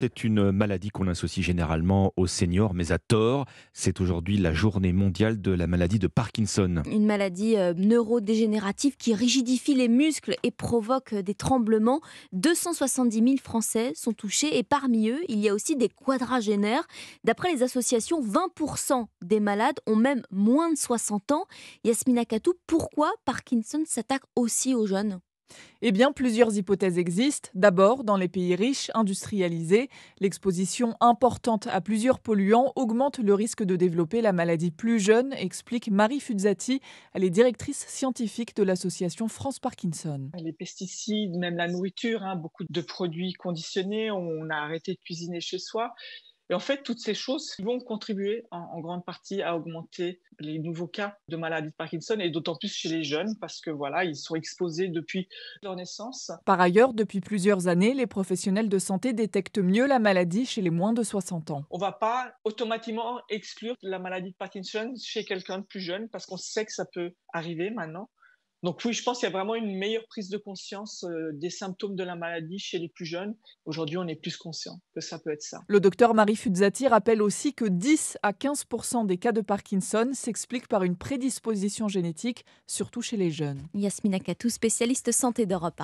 C'est une maladie qu'on associe généralement aux seniors, mais à tort. C'est aujourd'hui la journée mondiale de la maladie de Parkinson. Une maladie euh, neurodégénérative qui rigidifie les muscles et provoque euh, des tremblements. 270 000 Français sont touchés et parmi eux, il y a aussi des quadragénaires. D'après les associations, 20% des malades ont même moins de 60 ans. Yasmina Katou, pourquoi Parkinson s'attaque aussi aux jeunes eh bien, plusieurs hypothèses existent. D'abord, dans les pays riches, industrialisés, l'exposition importante à plusieurs polluants augmente le risque de développer la maladie plus jeune, explique Marie Fuzzati, elle est directrice scientifique de l'association France Parkinson. Les pesticides, même la nourriture, hein. beaucoup de produits conditionnés, on a arrêté de cuisiner chez soi. Et en fait, toutes ces choses vont contribuer en, grande partie à augmenter les nouveaux cas de maladie de Parkinson et d'autant plus chez les jeunes parce que voilà, ils sont exposés depuis leur naissance. Par ailleurs, depuis plusieurs années, les professionnels de santé détectent mieux la maladie chez les moins de 60 ans. On va pas automatiquement exclure la maladie de Parkinson chez quelqu'un de plus jeune parce qu'on sait que ça peut arriver maintenant. Donc oui, je pense qu'il y a vraiment une meilleure prise de conscience euh, des symptômes de la maladie chez les plus jeunes. Aujourd'hui, on est plus conscient que ça peut être ça. Le docteur Marie Fuzzati rappelle aussi que 10 à 15 des cas de Parkinson s'expliquent par une prédisposition génétique, surtout chez les jeunes. Yasmina Katou, spécialiste santé d'Europe